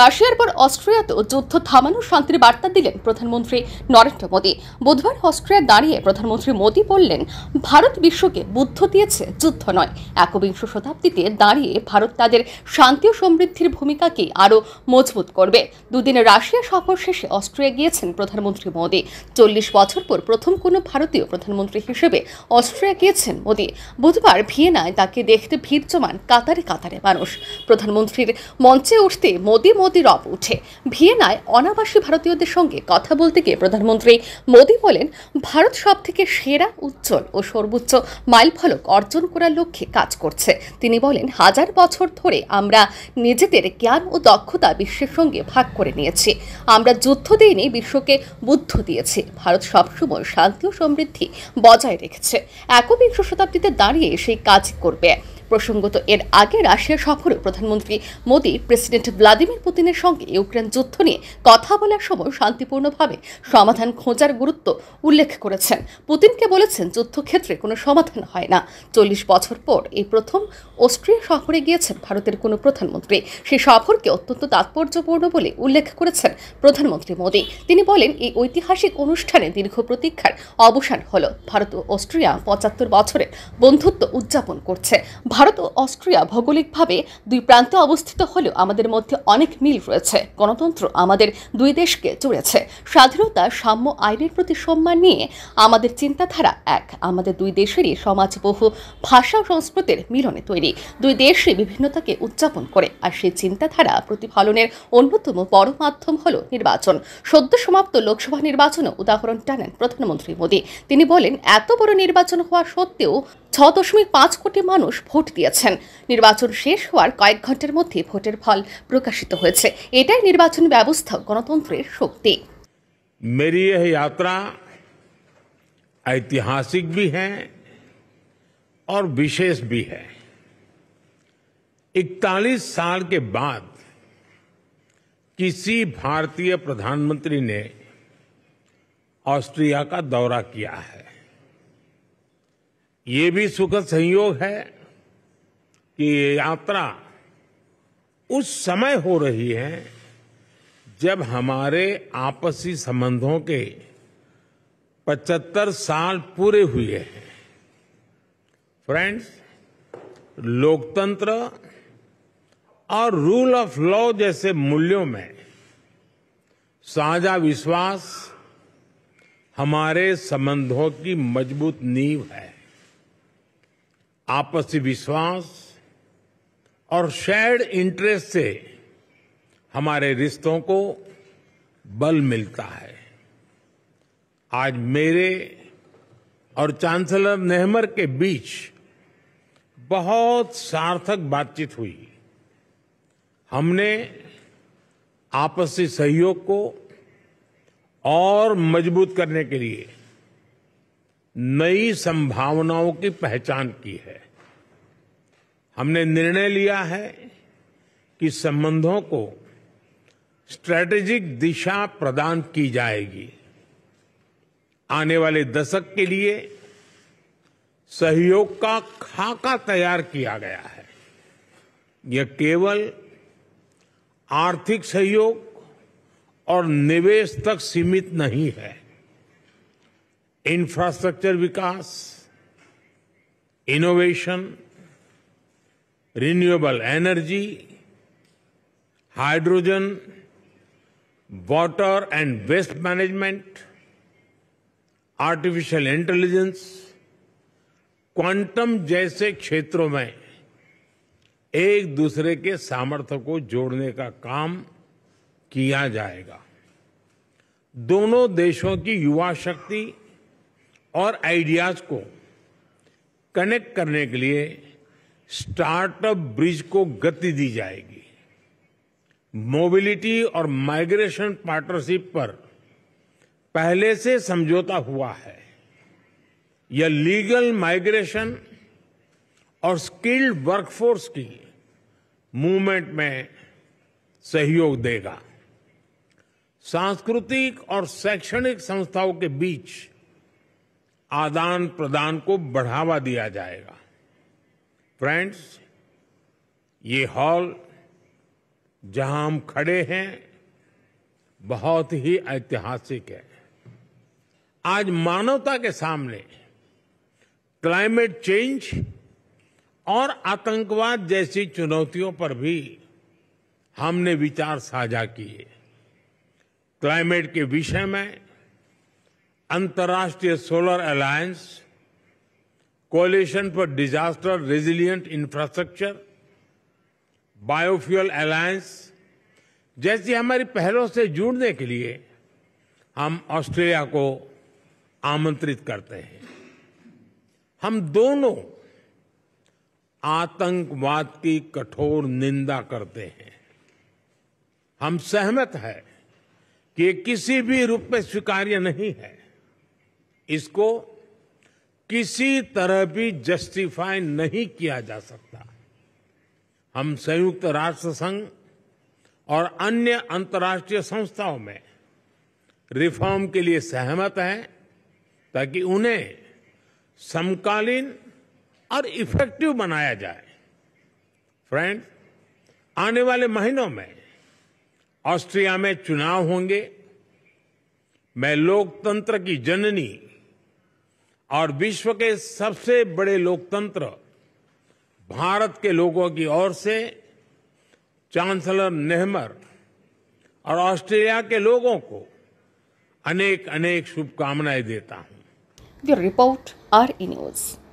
রাশিয়ার পর অস্ট্রিয়াতেও যুদ্ধ থামানোর শান্তির বার্তা দিলেন প্রধানমন্ত্রী নরেন্দ্র মোদী বুধবার অস্ট্রিয়া দাঁড়িয়ে প্রধানমন্ত্রী মোদী বললেন ভারত বিশ্বকে বুদ্ধ দিয়েছে যুদ্ধ নয় একবিংশ শতাব্দীতে দাঁড়িয়ে ভারত তাদের শান্তি ও সমৃদ্ধির ভূমিকাকে আরও মজবুত করবে দুদিনের রাশিয়া সফর শেষে অস্ট্রিয়া গিয়েছেন প্রধানমন্ত্রী মোদী চল্লিশ বছর পর প্রথম কোনো ভারতীয় প্রধানমন্ত্রী হিসেবে অস্ট্রিয়া গিয়েছেন মোদী বুধবার ভিয়েনায় তাকে দেখতে ভিড় জমান কাতারে কাতারে মানুষ প্রধানমন্ত্রীর মঞ্চে উঠতে মোদী মোদির রব উঠে ভিয়েনায় অনাবাসী ভারতীয়দের সঙ্গে কথা বলতে গিয়ে প্রধানমন্ত্রী মোদি বলেন ভারত সব থেকে সেরা উজ্জ্বল ও সর্বোচ্চ মাইলফলক অর্জন করার লক্ষ্যে কাজ করছে তিনি বলেন হাজার বছর ধরে আমরা নিজেদের জ্ঞান ও দক্ষতা বিশ্বের সঙ্গে ভাগ করে নিয়েছি আমরা যুদ্ধ দিয়ে বিশ্বকে বুদ্ধ দিয়েছি ভারত সবসময় শান্তি ও সমৃদ্ধি বজায় রেখেছে একবিংশ শতাব্দীতে দাঁড়িয়ে সেই কাজ করবে প্রসঙ্গত এর আগে রাশিয়া সফরে প্রধানমন্ত্রী মোদী প্রেসিডেন্ট ভ্লাদিমির পুতিনের সঙ্গে ইউক্রেন যুদ্ধ নিয়ে কথা বলার সময় শান্তিপূর্ণভাবে সমাধান খোঁজার গুরুত্ব উল্লেখ করেছেন পুতিনকে বলেছেন যুদ্ধক্ষেত্রে কোনো সমাধান হয় না চল্লিশ বছর পর এই প্রথম অস্ট্রিয়া সফরে গিয়েছেন ভারতের কোনো প্রধানমন্ত্রী সেই সফরকে অত্যন্ত তাৎপর্যপূর্ণ বলে উল্লেখ করেছেন প্রধানমন্ত্রী মোদী তিনি বলেন এই ঐতিহাসিক অনুষ্ঠানে দীর্ঘ প্রতীক্ষার অবসান হল ভারত ও অস্ট্রিয়া পঁচাত্তর বছরের বন্ধুত্ব উদযাপন করছে ভারত ও অস্ট্রিয়া ভৌগোলিকভাবে দুই প্রান্তে অবস্থিত হলেও আমাদের মধ্যে অনেক মিল রয়েছে গণতন্ত্র আমাদের দুই দেশকে জুড়েছে স্বাধীনতা সাম্য আইনের প্রতি সম্মান নিয়ে আমাদের চিন্তাধারা এক আমাদের দুই দেশেরই সমাজ বহু ভাষা ও সংস্কৃতির মিলনে তৈরি দুই দেশই বিভিন্নতাকে উদযাপন করে আর সেই চিন্তাধারা প্রতিফলনের অন্যতম বড় মাধ্যম হল নির্বাচন সদ্য সমাপ্ত লোকসভা নির্বাচনও উদাহরণ টানেন প্রধানমন্ত্রী মোদী তিনি বলেন এত বড় নির্বাচন হওয়া সত্ত্বেও ছ দশমিক পাঁচ কোটি মানুষ ভোট দিয়েছেন নির্বাচন শেষ হওয়ার কয়েক ঘন্টার মধ্যে ভোটের ফল প্রকাশিত হয়েছে এটাই নির্বাচন ব্যবস্থা গণতন্ত্রের শক্তি মেরি যাত্রা ঐতিহাসিক भी হ্যাঁ और विशेष भी है 41 साल के बाद किसी भारतीय प्रधानमंत्री ने ऑस्ट्रिया का दौरा किया है ये भी सुखद संयोग है कि ये यात्रा उस समय हो रही है जब हमारे आपसी संबंधों के 75 साल पूरे हुए हैं फ्रेंड्स लोकतंत्र और रूल ऑफ लॉ जैसे मूल्यों में साझा विश्वास हमारे संबंधों की मजबूत नींव है आपसी विश्वास और शेयर्ड इंटरेस्ट से हमारे रिश्तों को बल मिलता है आज मेरे और चांसलर नेहमर के बीच बहुत सार्थक बातचीत हुई हमने आपसी सहयोग को और मजबूत करने के लिए नई संभावनाओं की पहचान की है हमने निर्णय लिया है कि संबंधों को स्ट्रैटेजिक दिशा प्रदान की जाएगी आने वाले दशक के लिए सहयोग का खाका तैयार किया गया है यह केवल आर्थिक सहयोग और निवेश तक सीमित नहीं है इंफ्रास्ट्रक्चर विकास innovation renewable energy hydrogen water and waste management artificial intelligence quantum जैसे क्षेत्रों में एक दूसरे के सामर्थ्य को जोड़ने का काम किया जाएगा दोनों देशों की युवा शक्ति और आइडियाज को कनेक्ट करने के लिए स्टार्टअप ब्रिज को गति दी जाएगी मोबिलिटी और माइग्रेशन पार्टनरशिप पर पहले से समझौता हुआ है यह लीगल माइग्रेशन और स्किल्ड वर्कफोर्स की मूवमेंट में सहयोग देगा सांस्कृतिक और शैक्षणिक संस्थाओं के बीच आदान प्रदान को बढ़ावा दिया जाएगा फ्रेंड्स ये हॉल जहां हम खड़े हैं बहुत ही ऐतिहासिक है आज मानवता के सामने क्लाइमेट चेंज और आतंकवाद जैसी चुनौतियों पर भी हमने विचार साझा किए क्लाइमेट के विषय में अंतर्राष्ट्रीय solar alliance coalition for disaster resilient infrastructure biofuel alliance जैसी हमारी पहलों से जुड़ने के लिए हम ऑस्ट्रेलिया को आमंत्रित करते हैं हम दोनों आतंकवाद की कठोर निंदा करते हैं हम सहमत है कि ये किसी भी रूप में स्वीकार्य नहीं है इसको किसी तरह भी जस्टिफाई नहीं किया जा सकता हम संयुक्त राष्ट्र संघ और अन्य अंतर्राष्ट्रीय संस्थाओं में रिफॉर्म के लिए सहमत हैं ताकि उन्हें समकालीन और इफेक्टिव बनाया जाए फ्रेंड आने वाले महीनों में ऑस्ट्रिया में चुनाव होंगे मैं लोकतंत्र की जननी और विश्व के सबसे बड़े लोकतंत्र भारत के लोगों की ओर से चांसलर नेहमर और ऑस्ट्रेलिया के लोगों को अनेक अनेक शुभकामनाएं देता हूं। Report are RE